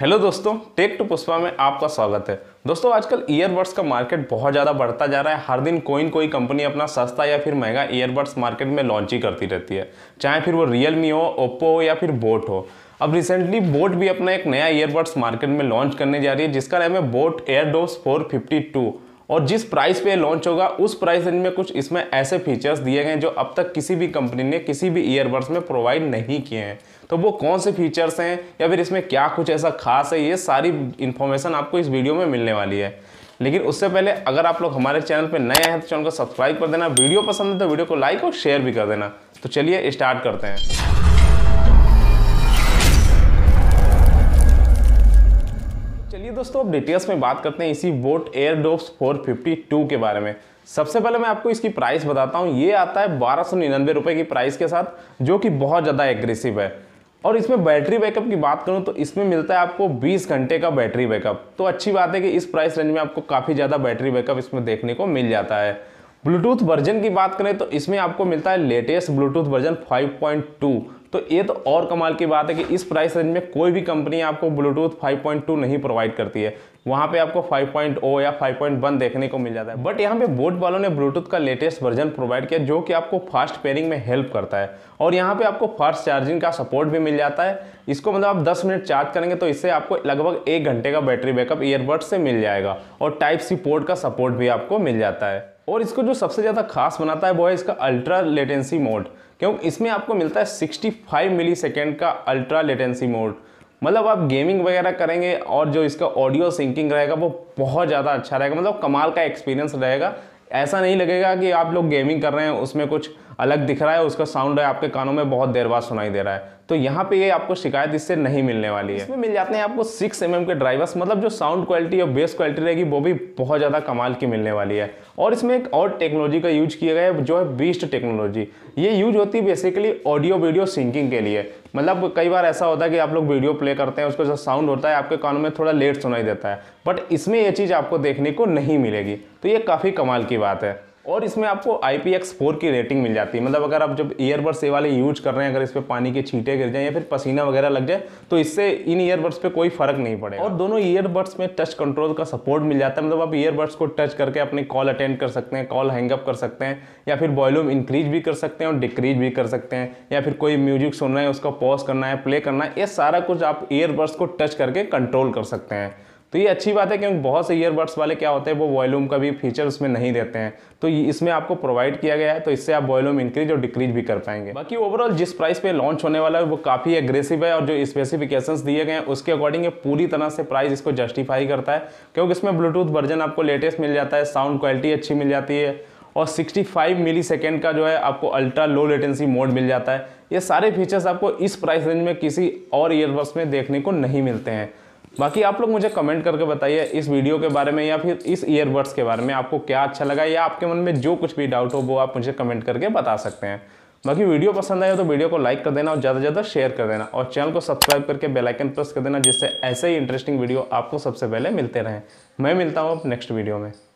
hello दोस्तों take to Pushpa में आपका स्वागत है दोस्तों आजकल ईयरबड्स का मार्केट बहुत ज़्यादा बढ़ता जा रहा है हर दिन कोई न कोई कंपनी अपना सस्ता या फिर महंगा ईयरबड्स मार्केट में लॉन्च ही करती रहती है चाहे फिर वो मी हो ओप्पो हो या फिर बोट हो अब रिसेंटली बोट भी अपना एक नया ईयरबड्स मार्केट में लॉन्च करने जा रही है जिसका नाम है बोट फोर फिफ्टी फोर और जिस प्राइस पे लॉन्च होगा उस प्राइस रेंज में कुछ इसमें ऐसे फीचर्स दिए गए हैं जो अब तक किसी भी कंपनी ने किसी भी ईयरबड्स में प्रोवाइड नहीं किए हैं तो वो कौन से फीचर्स हैं या फिर इसमें क्या कुछ ऐसा खास है ये सारी इन्फॉर्मेशन आपको इस वीडियो में मिलने वाली है लेकिन उससे पहले अगर आप लोग हमारे चैनल पर नए हैं तो चैनल को सब्सक्राइब कर देना वीडियो पसंद है तो वीडियो को लाइक और शेयर भी कर देना तो चलिए स्टार्ट करते हैं चलिए दोस्तों अब डिटेल्स में बात करते हैं इसी बोट एयर डोप्स फोर के बारे में सबसे पहले मैं आपको इसकी प्राइस बताता हूँ ये आता है बारह सौ निन्यानवे रुपये की प्राइस के साथ जो कि बहुत ज़्यादा एग्रेसिव है और इसमें बैटरी बैकअप की बात करूं तो इसमें मिलता है आपको 20 घंटे का बैटरी बैकअप तो अच्छी बात है कि इस प्राइस रेंज में आपको काफ़ी ज़्यादा बैटरी बैकअप इसमें देखने को मिल जाता है ब्लूटूथ वर्जन की बात करें तो इसमें आपको मिलता है लेटेस्ट ब्लूटूथ वर्जन 5.2 तो ये तो और कमाल की बात है कि इस प्राइस रेंज में कोई भी कंपनी आपको ब्लूटूथ 5.2 नहीं प्रोवाइड करती है वहाँ पे आपको 5.0 या 5.1 देखने को मिल जाता है बट यहाँ पे बोट वालों ने ब्लूटूथ का लेटेस्ट वर्जन प्रोवाइड किया जो कि आपको फास्ट पेयरिंग में हेल्प करता है और यहाँ पे आपको फास्ट चार्जिंग का सपोर्ट भी मिल जाता है इसको मतलब आप 10 मिनट चार्ज करेंगे तो इससे आपको लगभग एक घंटे का बैटरी बैकअप ईयरबड से मिल जाएगा और टाइप सी पोर्ट का सपोर्ट भी आपको मिल जाता है और इसको जो सबसे ज़्यादा खास बनाता है वो है इसका अल्ट्रा लेटेंसी मोड क्योंकि इसमें आपको मिलता है 65 मिली सेकेंड का अल्ट्रा लेटेंसी मोड मतलब आप गेमिंग वगैरह करेंगे और जो इसका ऑडियो सिंकिंग रहेगा वो बहुत ज़्यादा अच्छा रहेगा मतलब कमाल का एक्सपीरियंस रहेगा ऐसा नहीं लगेगा कि आप लोग गेमिंग कर रहे हैं उसमें कुछ अलग दिख रहा है उसका साउंड है आपके कानों में बहुत देर बाद सुनाई दे रहा है तो यहाँ पे ये आपको शिकायत इससे नहीं मिलने वाली है इसमें मिल जाते हैं आपको सिक्स एम mm के ड्राइवर्स मतलब जो साउंड क्वालिटी और बेस क्वालिटी रहेगी वो भी बहुत ज़्यादा कमाल की मिलने वाली है और इसमें एक और टेक्नोलॉजी का यूज किया गया है जो है बीस्ट टेक्नोलॉजी ये यूज होती है बेसिकली ऑडियो वीडियो सिंकिंग के लिए मतलब कई बार ऐसा होता है कि आप लोग वीडियो प्ले करते हैं उसका जो साउंड होता है आपके कानों में थोड़ा लेट सुनाई देता है बट इसमें ये चीज़ आपको देखने को नहीं मिलेगी तो ये काफ़ी कमाल की बात है और इसमें आपको आई पी एक्स फोर की रेटिंग मिल जाती है मतलब अगर आप जब ईयरबड्स ये वाले यूज कर रहे हैं अगर इस पर पानी के छींटे गिर जाएँ या फिर पसीना वगैरह लग जाए तो इससे इन ईयरबड्स पर कोई फ़र्क नहीं पड़ेगा और दोनों ईयरबड्स में टच कंट्रोल का सपोर्ट मिल जाता है मतलब आप ईयरबड्स को टच करके अपनी कॉल अटेंड कर सकते हैं कॉल हैंगअप कर सकते हैं या फिर वॉल्यूम इंक्रीज भी कर सकते हैं और डिक्रीज भी कर सकते हैं या फिर कोई म्यूजिक सुनना है उसका पॉज करना है प्ले करना है ये सारा कुछ आप ईयरबड्स को टच करके कंट्रोल कर सकते हैं तो ये अच्छी बात है क्योंकि बहुत से ईयरबड्स वाले क्या होते हैं वो वॉल्यूम का भी फीचर उसमें नहीं देते हैं तो इसमें आपको प्रोवाइड किया गया है तो इससे आप वॉल्यूम इंक्रीज और डिक्रीज भी कर पाएंगे बाकी ओवरऑल जिस प्राइस पे लॉन्च होने वाला है वो काफ़ी एग्रेसिव है और जो स्पेसिफिकेशन दिए गए हैं उसके अकॉर्डिंग ये पूरी तरह से प्राइस इसको जस्टिफाई करता है क्योंकि इसमें ब्लूटूथ वर्जन आपको लेटेस्ट मिल जाता है साउंड क्वालिटी अच्छी मिल जाती है और 65 मिली सेकेंड का जो है आपको अल्ट्रा लो लेटेंसी मोड मिल जाता है ये सारे फीचर्स आपको इस प्राइस रेंज में किसी और ईयरबड्स में देखने को नहीं मिलते हैं बाकी आप लोग मुझे कमेंट करके बताइए इस वीडियो के बारे में या फिर इस ईयरबड्स के बारे में आपको क्या अच्छा लगा या आपके मन में जो कुछ भी डाउट हो वो आप मुझे कमेंट करके बता सकते हैं बाकी वीडियो पसंद आए तो वीडियो को लाइक कर देना और ज़्यादा से ज़्यादा शेयर कर देना और चैनल को सब्सक्राइब करके बेलाइकन प्रेस कर देना जिससे ऐसे ही इंटरेस्टिंग वीडियो आपको सबसे पहले मिलते रहें मैं मिलता हूँ अब नेक्स्ट वीडियो में